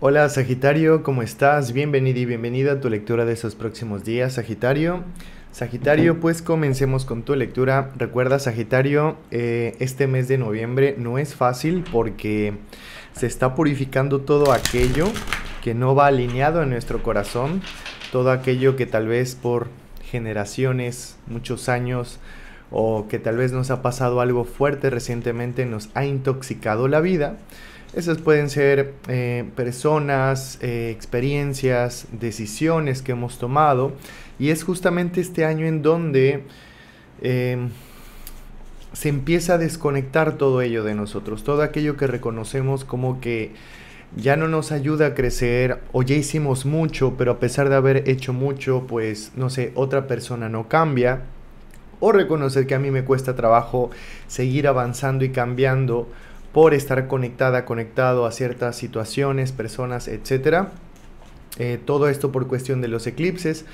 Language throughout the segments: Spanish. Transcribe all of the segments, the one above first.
Hola Sagitario, ¿cómo estás? Bienvenido y bienvenida a tu lectura de estos próximos días, Sagitario. Sagitario, pues comencemos con tu lectura. Recuerda, Sagitario, eh, este mes de noviembre no es fácil porque se está purificando todo aquello que no va alineado en nuestro corazón, todo aquello que tal vez por generaciones, muchos años, o que tal vez nos ha pasado algo fuerte recientemente, nos ha intoxicado la vida. Esas pueden ser eh, personas, eh, experiencias, decisiones que hemos tomado. Y es justamente este año en donde em, se empieza a desconectar todo ello de nosotros, todo aquello que reconocemos como que ya no nos ayuda a crecer o ya hicimos mucho, pero a pesar de haber hecho mucho, pues no sé, otra persona no cambia. O reconocer que a mí me cuesta trabajo seguir avanzando y cambiando por estar conectada, conectado a ciertas situaciones, personas, etc. Eh, todo esto por cuestión de los eclipses,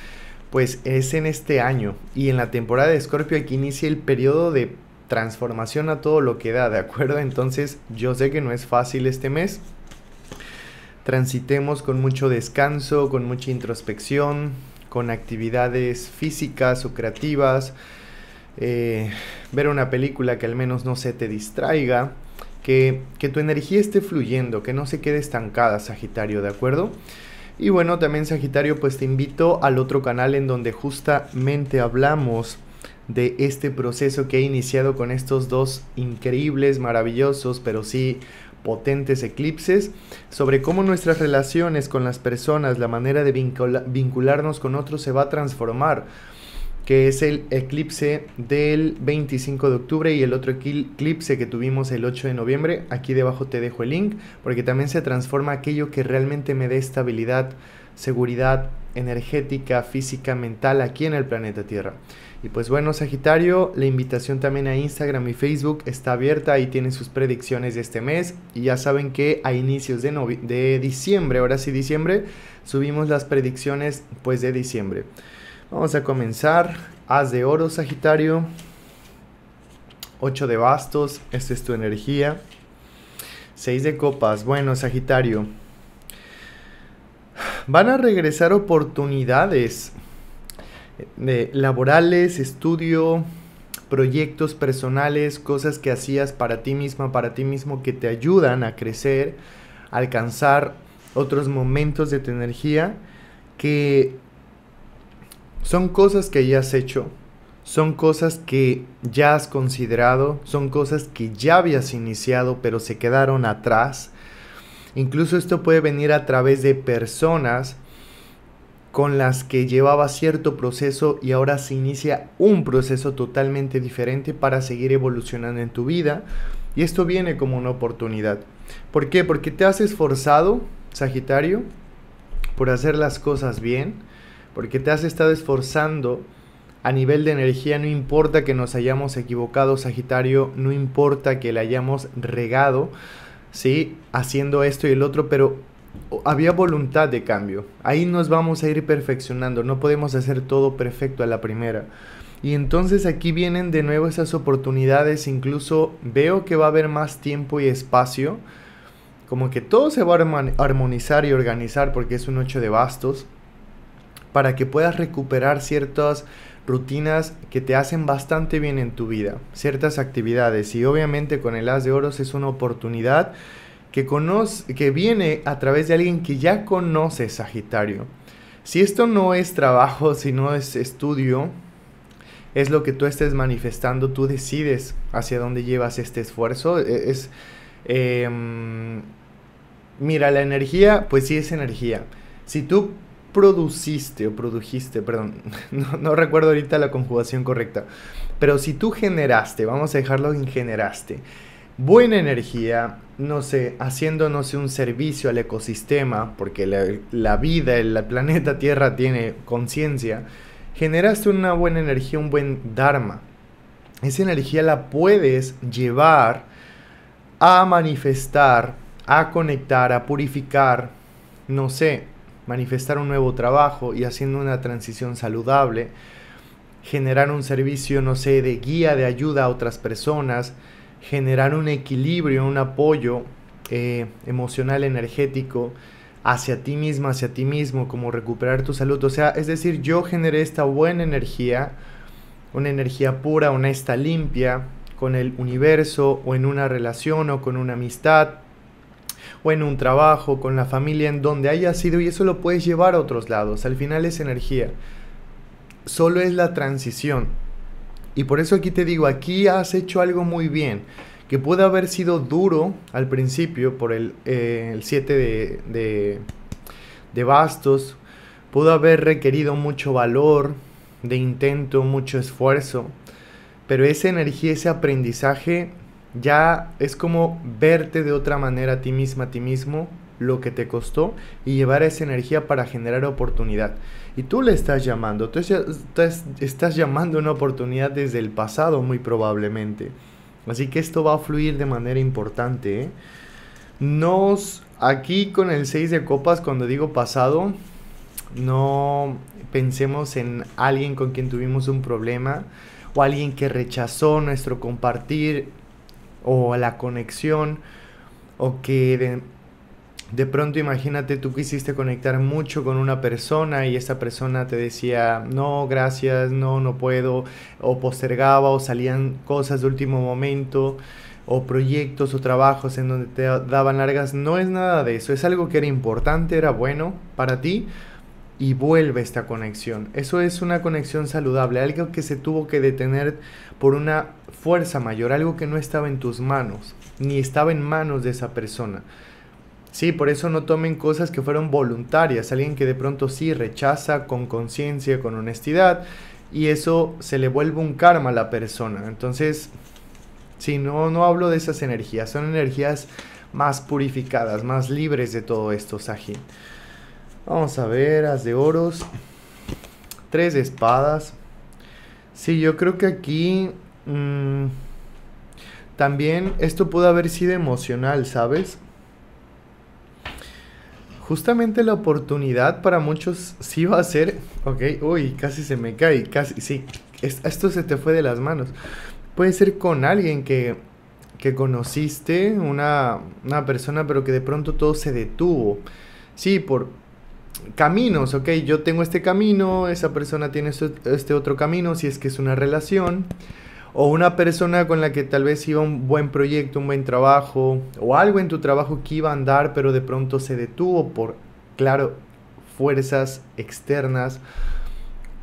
pues es en este año y en la temporada de Escorpio que inicia el periodo de transformación a todo lo que da, ¿de acuerdo? Entonces yo sé que no es fácil este mes. Transitemos con mucho descanso, con mucha introspección, con actividades físicas o creativas, eh, ver una película que al menos no se te distraiga, que, tu energía esté fluyendo, que no se quede estancada, Sagitario, ¿de acuerdo? Y bueno, también Sagitario, pues te invito al otro canal en donde justamente hablamos de este proceso que he iniciado con estos dos increíbles, maravillosos, pero sí potentes eclipses, sobre cómo nuestras relaciones con las personas, la manera de vincularnos con otros se va a transformar que es el eclipse del 25 de octubre y el otro eclipse que tuvimos el 8 de noviembre. Aquí debajo te dejo el link porque también se transforma aquello que realmente me dé estabilidad, seguridad energética, física, mental aquí en el planeta Tierra. Y pues bueno, Sagitario, la invitación también a Instagram y Facebook está abierta, y tienen sus predicciones de este mes y ya saben que a inicios de, de diciembre, ahora sí diciembre, subimos las predicciones pues de diciembre. Vamos a comenzar. Haz de oro, Sagitario. 8 de bastos, esta es tu energía. 6 de copas, bueno, Sagitario. Van a regresar oportunidades de laborales, estudio, proyectos personales, cosas que hacías para ti misma, para ti mismo, que te ayudan a crecer, alcanzar otros momentos de tu energía, que son cosas que ya has hecho, son cosas que ya has considerado, son cosas que ya habías iniciado pero se quedaron atrás. Incluso esto puede venir a través de personas con las que llevaba cierto proceso y ahora se inicia un proceso totalmente diferente para seguir evolucionando en tu vida. Y esto viene como una oportunidad. ¿Por qué? Porque te has esforzado, Sagitario, por hacer las cosas bien porque te has estado esforzando a nivel de energía, no importa que nos hayamos equivocado, Sagitario, no importa que le hayamos regado, ¿sí? Haciendo esto y el otro, pero había voluntad de cambio. Ahí nos vamos a ir perfeccionando, no podemos hacer todo perfecto a la primera. Y entonces aquí vienen de nuevo esas oportunidades, incluso veo que va a haber más tiempo y espacio, como que todo se va a armonizar y organizar porque es un 8 de bastos para que puedas recuperar ciertas rutinas que te hacen bastante bien en tu vida, ciertas actividades y obviamente con el haz de oros es una oportunidad que, conoce, que viene a través de alguien que ya conoce Sagitario. Si esto no es trabajo, si no es estudio, es lo que tú estés manifestando, tú decides hacia dónde llevas este esfuerzo. E-, es, em, mira, la energía, pues sí es energía. Si tú produciste o produjiste, perdón, no, recuerdo ahorita la conjugación correcta, pero si tú generaste, vamos a dejarlo en generaste, buena energía, no sé, haciéndonos un servicio al ecosistema, porque la, vida, el planeta Tierra tiene conciencia, generaste una buena energía, un buen Dharma. Esa energía la puedes llevar a manifestar, a conectar, a purificar, no sé, manifestar un nuevo trabajo y haciendo una transición saludable, generar un servicio, no sé, de guía, de ayuda a otras personas, generar un equilibrio, un apoyo eh, emocional, energético hacia ti mismo, hacia ti mismo, como recuperar tu salud. O sea, es decir, yo generé esta buena energía, una energía pura, honesta, limpia, con el universo o en una relación o con una amistad, o en un trabajo, con la familia, en donde haya sido y eso lo puedes llevar a otros lados. Al final es energía. Solo es la transición. Y por eso aquí te digo, aquí has hecho algo muy bien, que puede haber sido duro al principio por el 7 eh, de, de, de bastos, pudo haber requerido mucho valor, de intento, mucho esfuerzo, pero esa energía, ese aprendizaje ya es como verte de otra manera a ti misma, a ti mismo, lo que te costó y llevar esa energía para generar oportunidad. Y tú le estás llamando, tú estás, llamando una oportunidad desde el pasado muy probablemente. Así que esto va a fluir de manera importante. ¿eh? Nos, aquí con el 6 de copas, cuando digo pasado, no pensemos en alguien con quien tuvimos un problema o alguien que rechazó nuestro compartir o la conexión o que de, de, pronto imagínate tú quisiste conectar mucho con una persona y esa persona te decía no, gracias, no, no puedo o postergaba o salían cosas de último momento o proyectos o trabajos en donde te daban largas, no es nada de eso, es algo que era importante, era bueno para ti, y vuelve esta conexión. Eso es una conexión saludable, algo que se tuvo que detener por una fuerza mayor, algo que no estaba en tus manos, ni estaba en manos de esa persona. Sí, por eso no tomen cosas que fueron voluntarias, alguien que de pronto sí rechaza con conciencia, con honestidad, y eso se le vuelve un karma a la persona. Entonces, sí, no, no hablo de esas energías, son energías más purificadas, más libres de todo esto, Sajin. Vamos a ver, as de oros, tres de espadas. Sí, yo creo que aquí Mm, también esto pudo haber sido emocional, ¿sabes? Justamente la oportunidad para muchos sí va a ser, ok, uy, casi se me cae, casi, sí, esto se te fue de las manos. Puede ser con alguien que, conociste, una, una persona, pero que de pronto todo se detuvo. Sí, por, caminos, ok, yo tengo este camino, esa persona tiene este otro camino, si es que es una relación, o una persona con la que tal vez iba un buen proyecto, un buen trabajo, o algo en tu trabajo que iba a andar, pero de pronto se detuvo por, claro, fuerzas externas.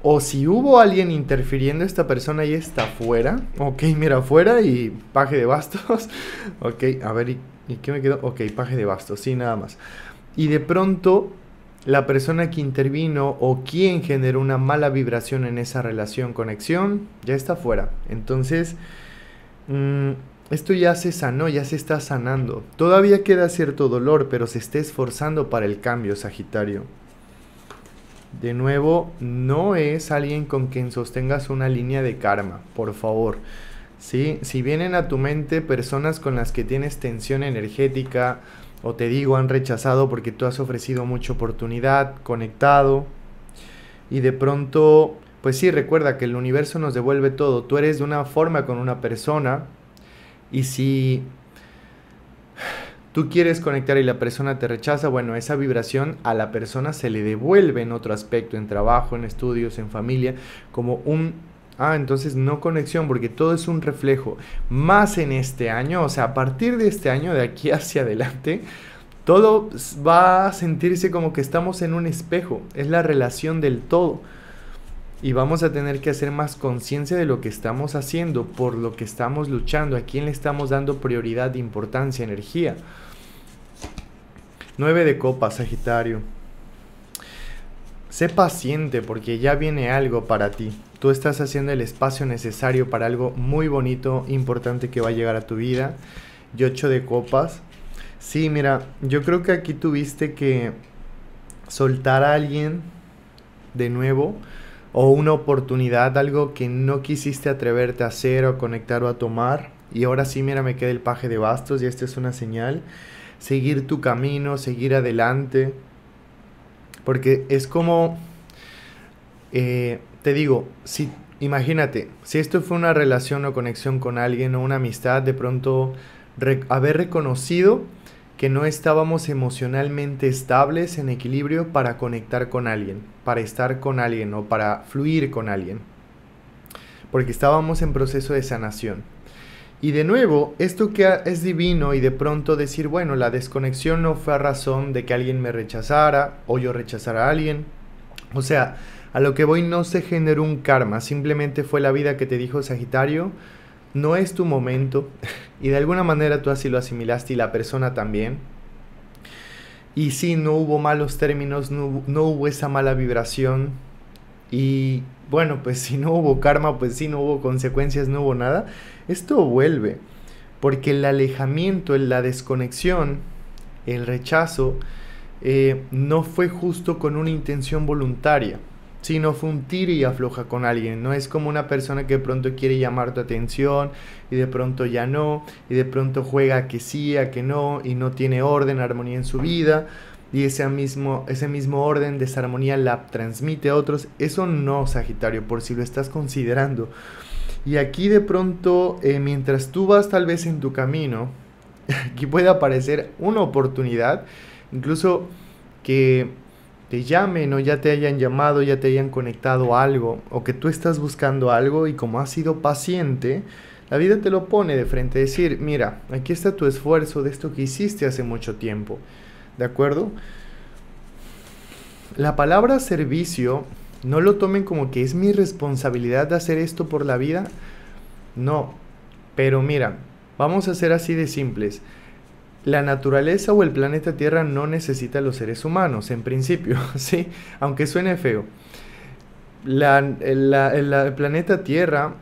O si hubo alguien interfiriendo, esta persona ya está afuera. Ok, mira, afuera y paje de bastos. ok, a ver, ¿y, qué me quedó? Ok, paje de bastos, sí, nada más. Y de pronto la persona que intervino o quien generó una mala vibración en esa relación, conexión, ya está fuera. Entonces, mm, esto ya se sanó, ya se está sanando. Todavía queda cierto dolor, pero se está esforzando para el cambio, Sagitario. De nuevo, no es alguien con quien sostengas una línea de karma, por favor. Si vienen a tu mente personas con las que tienes tensión energética, o te digo han rechazado porque tú has ofrecido mucha oportunidad, conectado y de pronto, pues sí, recuerda que el universo nos devuelve todo, tú eres de una forma con una persona y si tú quieres conectar y la persona te rechaza, bueno, esa vibración a la persona se le devuelve en otro aspecto, en trabajo, en estudios, en familia, como un Ah, entonces no conexión, porque todo es un reflejo. Más en este año, o sea, a partir de este año, de aquí hacia adelante, todo va a sentirse como que estamos en un espejo, es la relación del todo. Y vamos a tener que hacer más conciencia de lo que estamos haciendo, por lo que estamos luchando, a quién le estamos dando prioridad, importancia, energía. 9 de copa, Sagitario. Sé paciente porque ya viene algo para ti. Tú estás haciendo el espacio necesario para algo muy bonito, importante que va a llegar a tu vida. Yo ocho de copas. Sí, mira, yo creo que aquí tuviste que soltar a alguien de nuevo o una oportunidad, algo que no quisiste atreverte a hacer o conectar o a tomar. Y ahora sí, mira, me queda el paje de bastos y esta es una señal. Seguir tu camino, seguir adelante. Porque es como, eh, te digo, si imagínate, si esto fue una relación o conexión con alguien o una amistad, de pronto haber reconocido que no estábamos emocionalmente estables en equilibrio para conectar con alguien, para estar con alguien o para fluir con alguien. Porque estábamos en proceso de sanación. Y de nuevo, esto que es divino y de pronto decir, bueno, la desconexión no fue a razón de que alguien me rechazara o yo rechazara a alguien. O sea, a lo que voy no se generó un karma, simplemente fue la vida que te dijo Sagitario, no es tu momento y de alguna manera tú así lo asimilaste y la persona también. Y sí, no hubo malos términos, no, no hubo esa mala vibración, y bueno, pues si no hubo karma, pues si no hubo consecuencias, no hubo nada, esto vuelve. Porque el alejamiento, la desconexión, el rechazo, eh, no fue justo con una intención voluntaria, sino fue un tira y afloja con alguien. No es como una persona que de pronto quiere llamar tu atención y de pronto ya no, y de pronto juega a que sí, a que no, y no tiene orden, armonía en su vida y ese mismo, ese mismo orden de esa armonía la transmite a otros. Eso no, Sagitario, por si lo estás considerando. Y aquí de pronto, eh, mientras tú vas tal vez en tu camino, aquí puede aparecer una oportunidad, incluso que te llamen o ya te hayan llamado, ya te hayan conectado algo, o que tú estás buscando algo y como has sido paciente, la vida te lo pone de frente, decir, mira, aquí está tu esfuerzo de esto que hiciste hace mucho tiempo. ¿De acuerdo? La palabra servicio, no lo tomen como que es mi responsabilidad de hacer esto por la vida. No, pero mira, vamos a ser así de simples. La naturaleza o el planeta Tierra no necesita a los seres humanos, en principio, ¿sí? Aunque suene feo. La, el planeta Tierra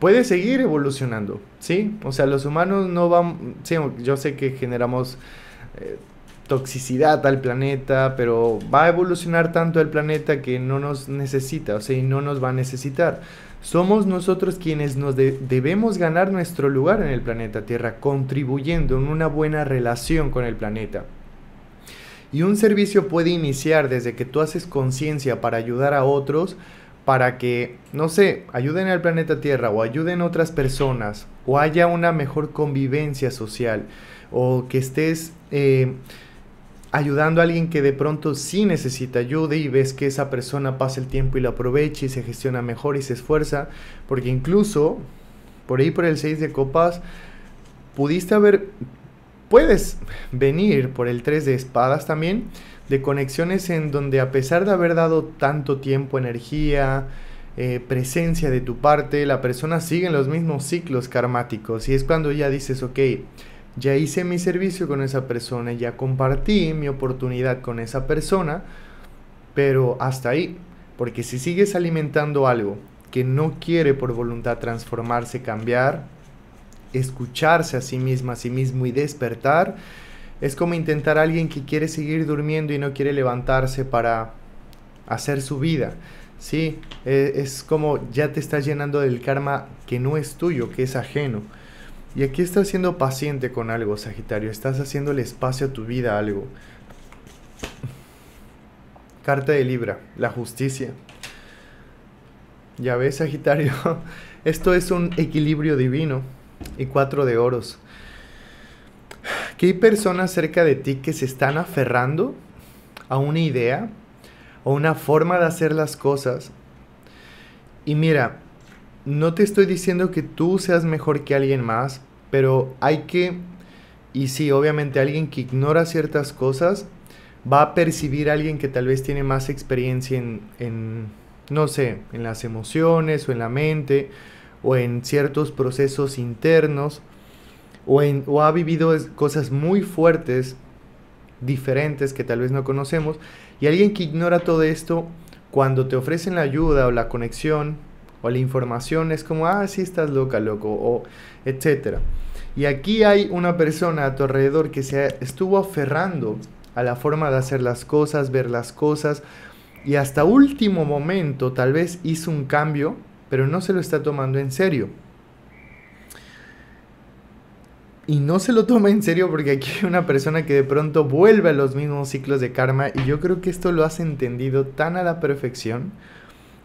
puede seguir evolucionando, ¿sí? O sea, los humanos no van... Sí, yo sé que generamos... Eh, toxicidad al planeta, pero va a evolucionar tanto el planeta que no nos necesita, o sea, y no nos va a necesitar. Somos nosotros quienes nos debemos ganar nuestro lugar en el planeta Tierra, contribuyendo en una buena relación con el planeta. Y un servicio puede iniciar desde que tú haces conciencia para ayudar a otros, para que, no sé, ayuden al planeta Tierra o ayuden a otras personas, o haya una mejor convivencia social, o que estés... Eh, ayudando a alguien que de pronto sí necesita ayuda y ves que esa persona pasa el tiempo y lo aprovecha y se gestiona mejor y se esfuerza, porque incluso por ahí por el 6 de copas pudiste haber puedes venir por el 3 de espadas también de conexiones en donde a pesar de haber dado tanto tiempo, energía, eh, presencia de tu parte, la persona sigue en los mismos ciclos karmáticos y es cuando ya dices, ok, ya hice mi servicio con esa persona, ya compartí mi oportunidad con esa persona, pero hasta ahí, porque si sigues alimentando algo que no quiere por voluntad transformarse, cambiar, escucharse a sí misma, a sí mismo y despertar, es como intentar a alguien que quiere seguir durmiendo y no quiere levantarse para hacer su vida. Sí, e, es como ya te estás llenando del karma que no es tuyo, que es ajeno. Y aquí estás siendo paciente con algo, Sagitario. Estás el espacio a tu vida algo. Carta de Libra, la justicia. Ya ves, Sagitario, esto es un equilibrio divino. Y cuatro de oros. Que hay personas cerca de ti que se están aferrando a una idea o una forma de hacer las cosas. Y mira, no te estoy diciendo que tú seas mejor que alguien más pero hay que, y sí, obviamente alguien que ignora ciertas cosas va a percibir a alguien que tal vez tiene más experiencia en, en no sé, en las emociones o en la mente o en ciertos procesos internos o, en, o ha vivido cosas muy fuertes, diferentes que tal vez no conocemos. Y alguien que ignora todo esto, cuando te ofrecen la ayuda o la conexión o la información es como, ah, sí estás loca, loco, o etcétera. Y aquí hay una persona a tu alrededor que se estuvo aferrando a la forma de hacer las cosas, ver las cosas, y hasta último momento tal vez hizo un cambio, pero no se lo está tomando en serio. Y no se lo toma en serio porque aquí hay una persona que de pronto vuelve a los mismos ciclos de karma y yo creo que esto lo has entendido tan a la perfección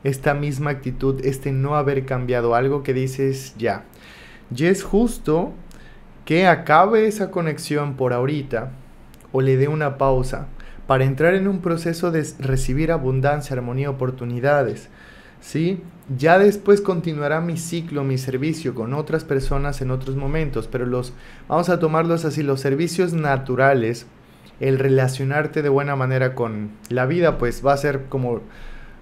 esta misma actitud, este no haber cambiado algo que dices ya. Y es justo que acabe esa conexión por ahorita o le dé una pausa para entrar en un proceso de recibir abundancia, armonía, oportunidades. ¿Sí? Ya después continuará mi ciclo, mi servicio con otras personas en otros momentos, pero los vamos a tomarlos así los servicios naturales, el relacionarte de buena manera con la vida, pues va a ser como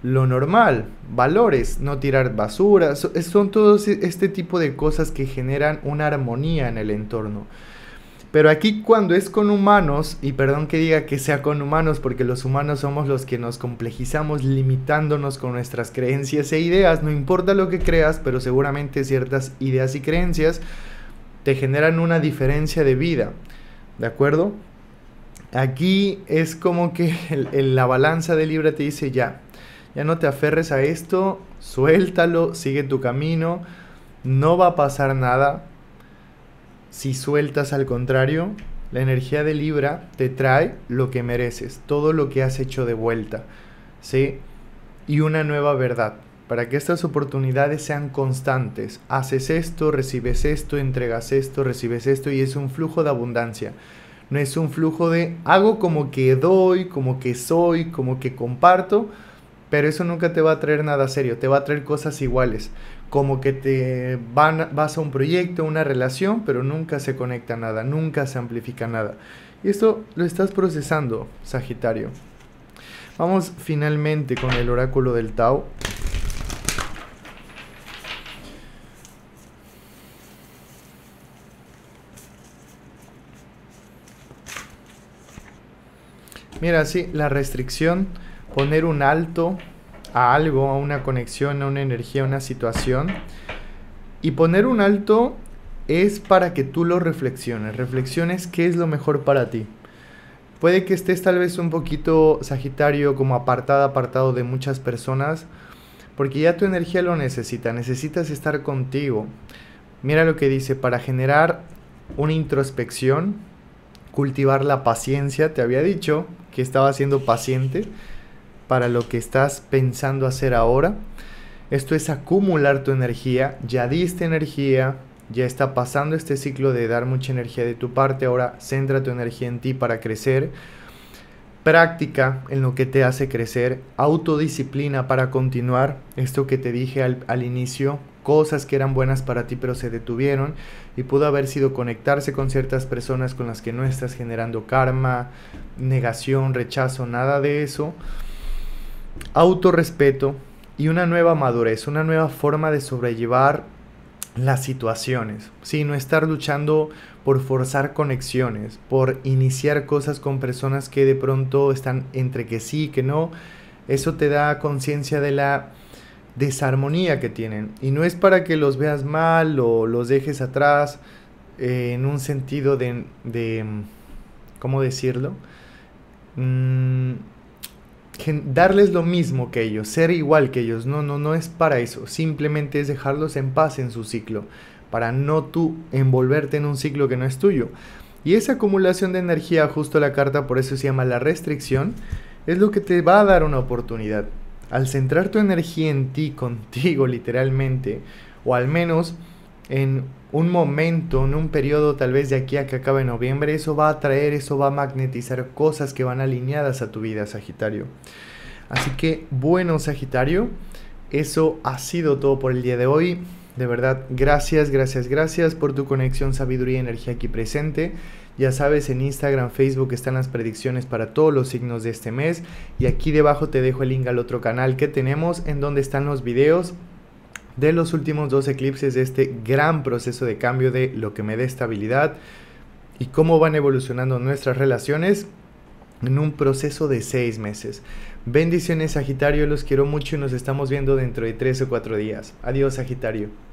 lo normal, valores, no tirar basura, son todos e, este tipo de cosas que generan una armonía en el entorno. Pero aquí cuando es con humanos, y perdón que diga que sea con humanos, porque los humanos somos los que nos complejizamos limitándonos con nuestras creencias e ideas, no importa lo que creas, pero seguramente ciertas ideas y creencias te generan una diferencia de vida, ¿de acuerdo? Aquí es como que la balanza de Libra te dice ya, ya no te aferres a esto, suéltalo, sigue tu camino, no va a pasar nada. Si sueltas al contrario, la energía de Libra te trae lo que mereces, todo lo que has hecho de vuelta, ¿sí? Y una nueva verdad, para que estas oportunidades sean constantes. Haces esto, recibes esto, entregas esto, recibes esto y es un flujo de abundancia. No es un flujo de hago como que doy, como que soy, como que comparto, pero eso nunca te va a traer nada serio, te va a traer cosas iguales, como que te van, vas a un proyecto, una relación, pero nunca se conecta nada, nunca se amplifica nada. Y esto lo estás procesando, Sagitario. Vamos finalmente con el oráculo del Tao. Mira, sí, la restricción poner un alto a algo, a una conexión, a una energía, a una situación. Y poner un alto es para que tú lo reflexiones, reflexiones qué es lo mejor para ti. Puede que estés tal vez un poquito Sagitario como apartado, apartado de muchas personas, porque ya tu energía lo necesita, necesitas estar contigo. Mira lo que dice, para generar una introspección, cultivar la paciencia, te había dicho que estaba siendo paciente, para lo que estás pensando hacer ahora. Esto es acumular tu energía. Ya diste energía, ya está pasando este ciclo de dar mucha energía de tu parte. Ahora centra tu energía en ti para crecer. Práctica en lo que te hace crecer. Autodisciplina para continuar. Esto que te dije al, al inicio. Cosas que eran buenas para ti pero se detuvieron. Y pudo haber sido conectarse con ciertas personas con las que no estás generando karma, negación, rechazo, nada de eso. Autorespeto y una nueva madurez, una nueva forma de sobrellevar las situaciones, Sino no estar luchando por forzar conexiones, por iniciar cosas con personas que de pronto están entre que sí y que no, eso te da conciencia de la desarmonía que tienen. Y no es para que los veas mal o los dejes atrás eh, en un sentido de, de ¿cómo decirlo? Mm, darles lo mismo que ellos, ser igual que ellos. No, no, no es para eso. Simplemente es dejarlos en paz en su ciclo, para no tú envolverte en un ciclo que no es tuyo. Y esa acumulación de energía, justo la carta, por eso se llama la restricción, es lo que te va a dar una oportunidad. Al centrar tu energía en ti, contigo literalmente, o al menos en un momento, en un periodo tal vez de aquí a que acabe noviembre, eso va a traer eso va a magnetizar cosas que van alineadas a tu vida, Sagitario. Así que bueno, Sagitario, eso ha sido todo por el día de hoy. De verdad, gracias, gracias, gracias por tu conexión, sabiduría y energía aquí presente. Ya sabes, en Instagram, Facebook están las predicciones para todos los signos de este mes. Y aquí debajo te dejo el link al otro canal que tenemos en donde están los videos de los últimos dos eclipses de este gran proceso de cambio de lo que me dé estabilidad y cómo van evolucionando nuestras relaciones en un proceso de seis meses. Bendiciones Sagitario, los quiero mucho y nos estamos viendo dentro de tres o cuatro días. Adiós Sagitario.